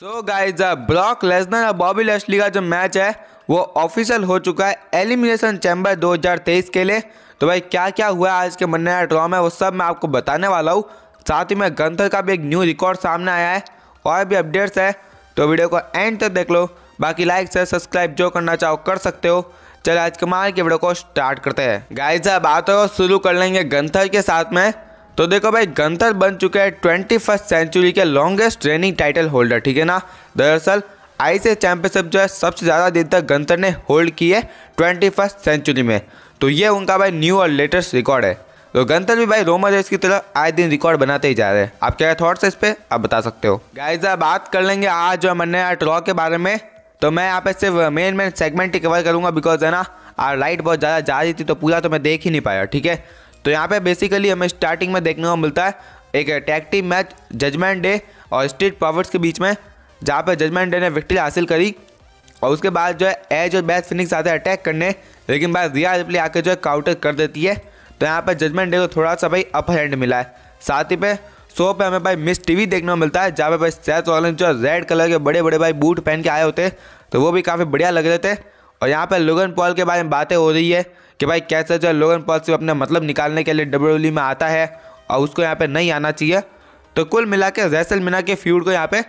so guys block Lesnar और Bobby Lashley का जो मैच है वो ऑफिशियल हो चुका है एलिमिनेशन चैम्बर 2023 के लिए तो भाई क्या क्या हुआ आज के मन्ना ड्रॉ में वो सब मैं आपको बताने वाला हूँ साथ ही में गंथर का भी एक न्यू रिकॉर्ड सामने आया है और भी अपडेट्स है तो वीडियो को एंड तक देख लो बाकी लाइक से सब्सक्राइब जो करना चाहो कर सकते हो चलो आज कमाल के वीडियो को स्टार्ट करते हैं गाइज अब आते हो शुरू कर लेंगे गंथर के साथ में तो देखो भाई गंतर बन चुके हैं ट्वेंटी फर्स्ट सेंचुरी के लॉन्गेस्ट रेनिंग टाइटल होल्डर ठीक है ना दरअसल आईसीसी चैंपियनशिप जो है सबसे ज़्यादा दिन तक गंतर ने होल्ड की है ट्वेंटी फर्स्ट सेंचुरी में तो ये उनका भाई न्यू और लेटेस्ट रिकॉर्ड है तो गंतर भी भाई रोमन रेस की तरह आए दिन रिकॉर्ड बनाते ही जा रहे हैं आप क्या थॉट्स इस पर आप बता सकते हो गाइज बात कर लेंगे आज जो मरने ड्रॉ के बारे में तो मैं यहाँ पे सिर्फ मेन मेन सेगमेंट ही कवर करूँगा बिकॉज है ना आर लाइट बहुत ज़्यादा जा रही थी तो पूरा तो मैं देख ही नहीं पाया ठीक है तो यहाँ पे बेसिकली हमें स्टार्टिंग में देखने को मिलता है एक tag team match Judgment Day और स्ट्रीट पावर्स के बीच में जहाँ पे जजमेंट डे ने विक्ट्री हासिल करी और उसके बाद जो है एज और बैथ फिनिक्स आते हैं अटैक करने लेकिन बाद रिया रिप्ले आकर जो है काउंटर कर देती है तो यहाँ पर जजमेंट डे को थोड़ा सा भाई अपर हैंड मिला है साथ ही पे सो पे हमें भाई मिस टीवी देखने को मिलता है जहाँ पे भाई सैथ ऑलन जो रेड कलर के बड़े बड़े भाई बूट पहन के आए होते तो वो भी काफ़ी बढ़िया लग रहे थे और यहाँ पर लुगन पॉल के बारे में बातें हो रही है कि भाई कैसे जो है लोगन पॉल से अपने मतलब निकालने के लिए डब्ल्यू में आता है और उसको यहाँ पर नहीं आना चाहिए तो कुल मिला के रैसल मिना के फ्यूड को यहाँ पे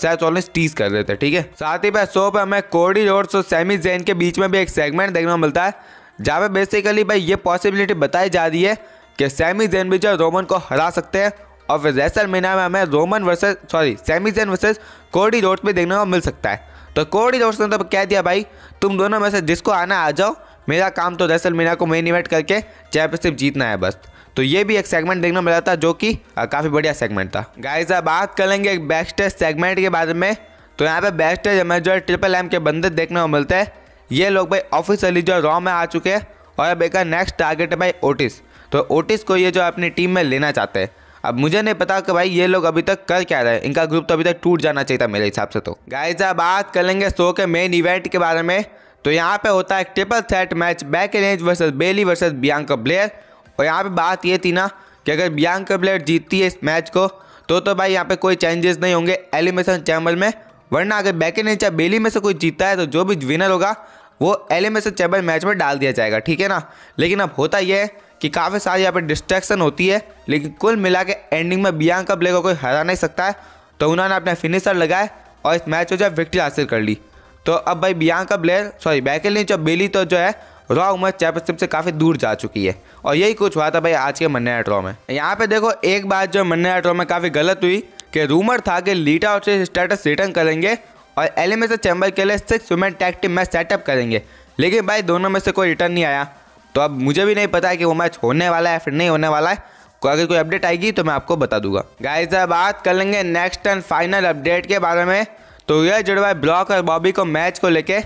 सैथ ऑलिस टीज कर देते ठीक है साथ ही भाई शो पर हमें कोडी रोड्स और सेमी जैन के बीच में भी एक सेगमेंट देखने को मिलता है जहाँ पे बेसिकली भाई ये पॉसिबिलिटी बताई जा रही है कि सेमी जैन भी जो है रोमन को हरा सकते हैं और फिर रैसल मीना में हमें Roman versus sorry Sami Zayn versus Cody Rhodes भी देखने को मिल सकता है तो कोडी रोड्स ने तो कह दिया भाई तुम दोनों में से जिसको आना आ जाओ मेरा काम तो दरअसल मीना को मेन इवेंट करके चैंपियनशिप जीतना है बस तो ये भी एक सेगमेंट देखने मिला था जो कि काफ़ी बढ़िया सेगमेंट था गाइस अब बात करेंगे एक बैक स्टेज सेगमेंट के बारे में तो यहाँ पे बैक स्टेज हमें जो ट्रिपल एम के बंदे देखने को मिलते हैं ये लोग भाई ऑफिसियली जो रॉ में आ चुके हैं और अब एक नेक्स्ट टारगेट है भाई ओटिस तो ओटिस को ये जो अपनी टीम में लेना चाहते हैं अब मुझे नहीं पता कि भाई ये लोग अभी तक कर क्या रहे इनका ग्रुप तो अभी तक टूट जाना चाहिए था मेरे हिसाब से तो गाइस अब बात करेंगे शो के मेन इवेंट के बारे में तो यहाँ पे होता है एक ट्रिपल थ्रेट मैच बैक एज versus Bayley versus Bianca Belair और यहाँ पे बात ये थी ना कि अगर बियांका ब्लेयर जीतती है इस मैच को तो तो भाई यहाँ पे कोई चेंजेस नहीं होंगे एलिमेशन चैम्बर में वरना अगर बैक रेंज या बेली में से कोई जीतता है तो जो भी विनर होगा वो एलिमेशन चैम्बर मैच में डाल दिया जाएगा ठीक है ना लेकिन अब होता यह है कि काफ़ी सारी यहाँ पर डिस्ट्रैक्शन होती है लेकिन कुल मिला के एंडिंग में बियांका ब्लेयर को कोई हरा नहीं सकता है तो उन्होंने अपना फिनिशर लगाया और इस मैच में जो विक्ट्री हासिल कर ली तो अब भाई बियांका ब्लेयर सॉरी बैकल नहीं बेली तो जो है रॉ वुमेंस चैंपियनशिप से काफ़ी दूर जा चुकी है और यही कुछ हुआ था भाई आज के मन्ना एट्रो में यहाँ पे देखो एक बात जो मन्ना एट्रो में काफ़ी गलत हुई कि रूमर था कि लीटा और स्टेटस रिटर्न करेंगे और एलिमेशन चैम्बर के लिए six women tag team match setup करेंगे लेकिन भाई दोनों में से कोई रिटर्न नहीं आया तो अब मुझे भी नहीं पता है कि वो मैच होने वाला है फिर नहीं होने वाला है अगर कोई अपडेट आएगी तो मैं आपको बता दूंगा गाइस अब बात कर लेंगे नेक्स्ट एंड फाइनल अपडेट के बारे में तो यह जुड़वा ब्लॉक और बॉबी को मैच को लेके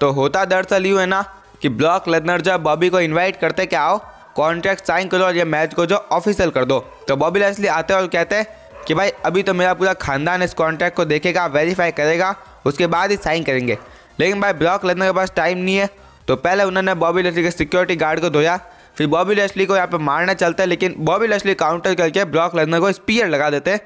तो होता दरअसल यूँ है ना कि ब्लॉक जो बॉबी को इनवाइट करते कि आओ कॉन्ट्रैक्ट साइन करो और ये मैच को जो ऑफिशियल कर दो तो बॉबी लेसली आते और कहते हैं कि भाई अभी तो मेरा पूरा खानदान इस कॉन्ट्रैक्ट को देखेगा वेरीफाई करेगा उसके बाद ही साइन करेंगे लेकिन भाई ब्लॉक लेने के पास टाइम नहीं है तो पहले उन्होंने बॉबी लेसली के सिक्योरिटी गार्ड को धोया फिर बॉबी लेसली को यहाँ पर मारना चलता है लेकिन बॉबी लेसली काउंटर करके ब्लॉक लेनर को स्पीयर लगा देते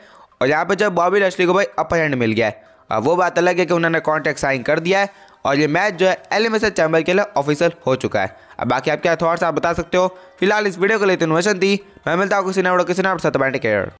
और यहाँ पर जब बॉबी लेसली को भाई अपर हैंड मिल गया है अब वो बात अलग है कि उन्होंने कॉन्ट्रैक्ट साइन कर दिया है और ये मैच जो है एलिमिनेशन चैम्बर के लिए ऑफिशियल हो चुका है अब बाकी आप क्या थॉट्स आप बता सकते हो फिलहाल इस वीडियो को लेते इन्फॉर्मेशन दी मैं मिलता हूँ किसी ने किसी ने सतमेंट केयर